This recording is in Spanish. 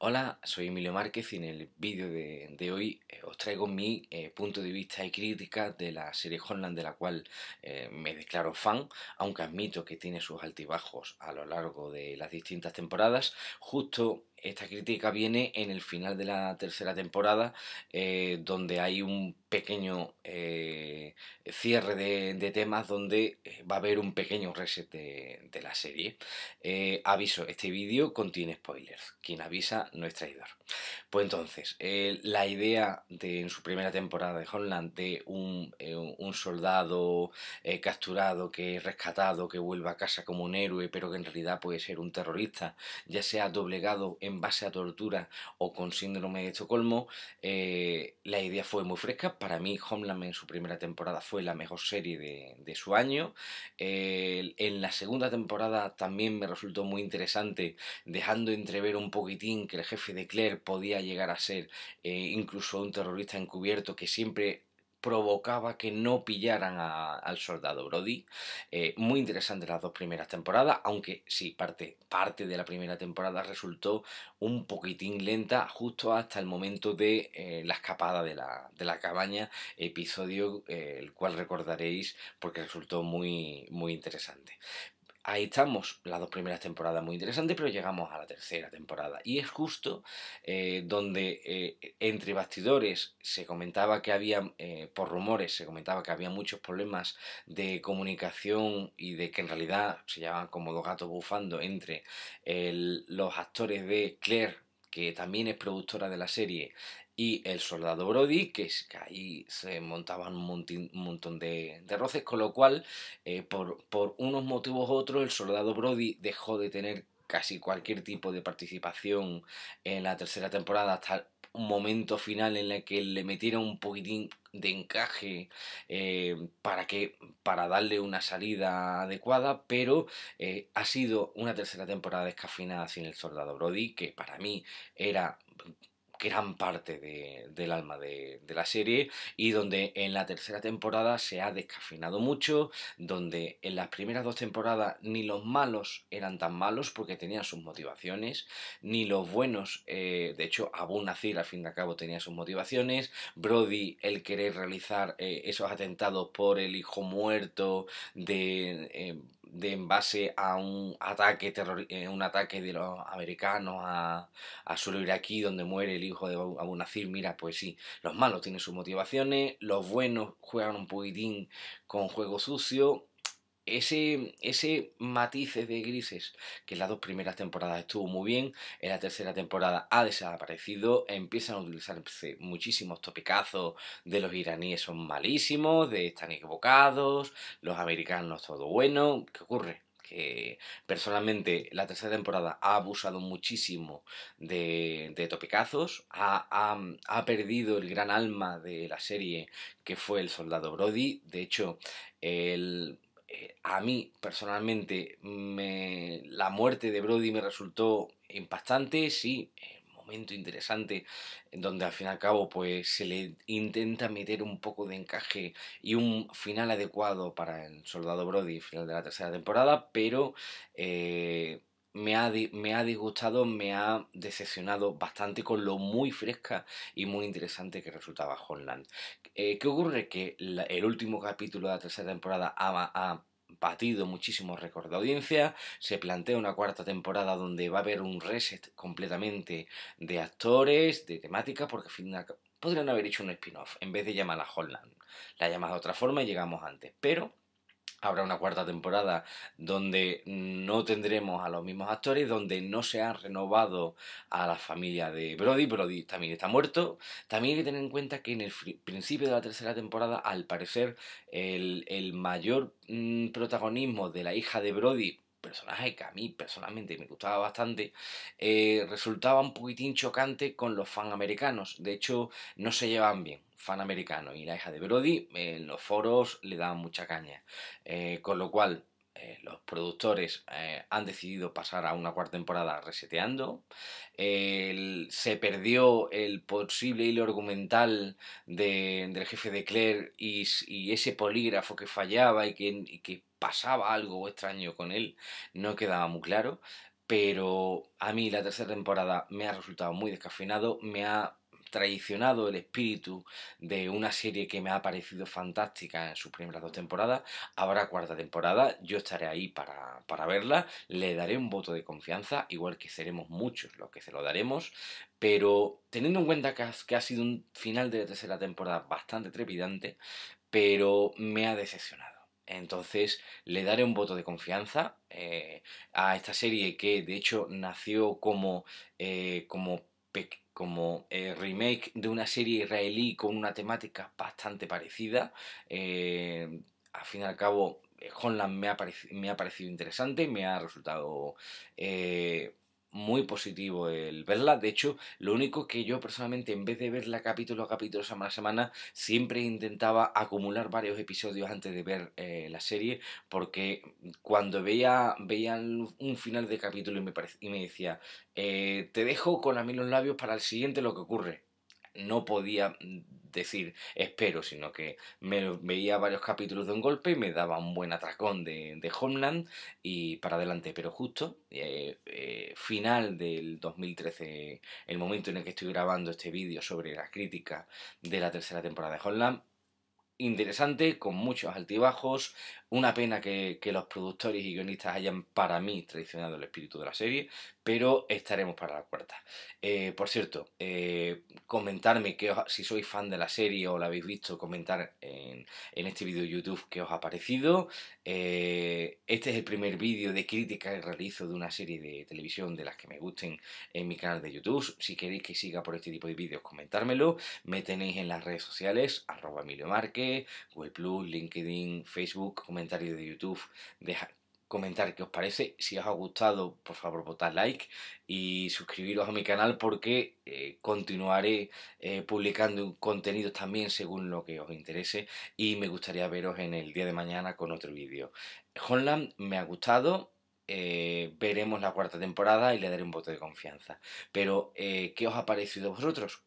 Hola, soy Emilio Márquez y en el vídeo de, hoy eh, os traigo mi eh, punto de vista y crítica de la serie Holland de la cual eh, me declaro fan, aunque admito que tiene sus altibajos a lo largo de las distintas temporadas. Justo esta crítica viene en el final de la tercera temporada, eh, donde hay un pequeño eh, cierre de, temas donde eh, va a haber un pequeño reset de, la serie. aviso, este vídeo contiene spoilers. Quien avisa no es traidor. Pues entonces, la idea de en su primera temporada de Holland de un, un soldado capturado que es rescatado, que vuelva a casa como un héroe, pero que en realidad puede ser un terrorista, ya sea doblegado en en base a tortura o con síndrome de Estocolmo, eh, la idea fue muy fresca. Para mí, Homeland en su primera temporada fue la mejor serie de, su año. en la segunda temporada también me resultó muy interesante, dejando entrever un poquitín que el jefe de Claire podía llegar a ser eh, incluso un terrorista encubierto que siempre provocaba que no pillaran al soldado Brody. Eh, muy interesante las dos primeras temporadas, aunque sí, parte, parte de la primera temporada resultó un poquitín lenta justo hasta el momento de eh, la escapada de la, cabaña, episodio eh, el cual recordaréis porque resultó muy, muy interesante ahí estamos. Las dos primeras temporadas muy interesantes, pero llegamos a la tercera temporada. Y es justo eh, donde eh, entre bastidores se comentaba que había, eh, por rumores, se comentaba que había muchos problemas de comunicación y de que en realidad se llamaban como dos gatos bufando entre los actores de Claire que también es productora de la serie, y el soldado Brody, que, es, que ahí se montaban un, montón de, roces, con lo cual, eh, por, unos motivos u otros, el soldado Brody dejó de tener casi cualquier tipo de participación en la tercera temporada hasta un momento final en el que le metieron un poquitín de encaje eh, para que para darle una salida adecuada pero eh, ha sido una tercera temporada descafinada sin el soldado Brody que para mí era gran parte del alma de, la serie y donde en la tercera temporada se ha descafinado mucho, donde en las primeras dos temporadas ni los malos eran tan malos porque tenían sus motivaciones, ni los buenos, eh, de hecho Abu Nacir al fin y al cabo tenía sus motivaciones, Brody el querer realizar eh, esos atentados por el hijo muerto de... Eh, de en base a un ataque, terror, eh, un ataque de los americanos a, a suelo iraquí donde muere el hijo de Abu Nazir, mira, pues sí, los malos tienen sus motivaciones, los buenos juegan un poquitín con juego sucio, ese, ese matices de grises que en las dos primeras temporadas estuvo muy bien, en la tercera temporada ha desaparecido, empiezan a utilizarse muchísimos topicazos de los iraníes son malísimos, de están equivocados, los americanos todo bueno, ¿qué ocurre? que personalmente la tercera temporada ha abusado muchísimo de, de topicazos, ha, perdido el gran alma de la serie que fue el soldado Brody, de hecho el, eh, a mí personalmente me, la muerte de Brody me resultó impactante, sí, eh, momento interesante en donde al fin y al cabo pues se le intenta meter un poco de encaje y un final adecuado para el soldado Brody final de la tercera temporada pero eh, me ha, disgustado, me ha decepcionado bastante con lo muy fresca y muy interesante que resultaba *Holland*. Eh, ¿Qué ocurre? Que el último capítulo de la tercera temporada ha, batido muchísimo récord de audiencia, se plantea una cuarta temporada donde va a haber un reset completamente de actores, de temática, porque al podrían haber hecho un spin-off en vez de llamarla Holland. La llamas de otra forma y llegamos antes, pero habrá una cuarta temporada donde no tendremos a los mismos actores, donde no se ha renovado a la familia de Brody, Brody también está muerto. También hay que tener en cuenta que en el principio de la tercera temporada, al parecer, el, mayor mm, protagonismo de la hija de Brody personaje que a mí personalmente me gustaba bastante, eh, resultaba un poquitín chocante con los fan americanos. De hecho, no se llevaban bien fan americano y la hija de Brody en los foros le daban mucha caña. Eh, con lo cual, eh, los productores han decidido pasar a una cuarta temporada reseteando. se perdió el posible hilo argumental del jefe de Claire y, ese polígrafo que fallaba y que pasaba algo extraño con él, no quedaba muy claro, pero a mí la tercera temporada me ha resultado muy descafeinado, me ha traicionado el espíritu de una serie que me ha parecido fantástica en sus primeras dos temporadas. Habrá cuarta temporada, yo estaré ahí para, verla, le daré un voto de confianza, igual que seremos muchos los que se lo daremos, pero teniendo en cuenta que ha, que ha sido un final de la tercera temporada bastante trepidante, pero me ha decepcionado. Entonces le daré un voto de confianza eh, a esta serie que de hecho nació como, eh, como, eh, remake de una serie israelí con una temática bastante parecida. al fin y al cabo, Holland me ha, me ha parecido interesante, me ha resultado muy positivo el verla. De hecho, lo único que yo personalmente, en vez de verla capítulo a capítulo, semana a semana, siempre intentaba acumular varios episodios antes de ver eh, la serie, porque cuando veía, veían un final de capítulo y me, y me decía, eh, te dejo con a mí los labios para el siguiente lo que ocurre no podía decir espero, sino que me veía varios capítulos de un golpe, y me daba un buen atracón de, de Homeland y para adelante, pero justo eh, eh, final del 2013, el momento en el que estoy grabando este vídeo sobre las críticas de la tercera temporada de Homeland, interesante, con muchos altibajos. Una pena que, que, los productores y guionistas hayan, para mí, traicionado el espíritu de la serie pero estaremos para la cuarta. Eh, por cierto, eh, comentarme que si sois fan de la serie o la habéis visto, comentar en, en este vídeo de YouTube qué os ha parecido. Eh, este es el primer vídeo de crítica que realizo de una serie de televisión de las que me gusten en mi canal de YouTube. Si queréis que siga por este tipo de vídeos, comentármelo. Me tenéis en las redes sociales, arroba Emilio Google Plus, LinkedIn, Facebook, comentarios de YouTube comentar qué os parece. Si os ha gustado, por favor, votad like y suscribiros a mi canal porque eh, continuaré eh, publicando contenido también según lo que os interese y me gustaría veros en el día de mañana con otro vídeo. holland me ha gustado. Eh, veremos la cuarta temporada y le daré un voto de confianza. Pero, ¿qué os ha parecido a vosotros?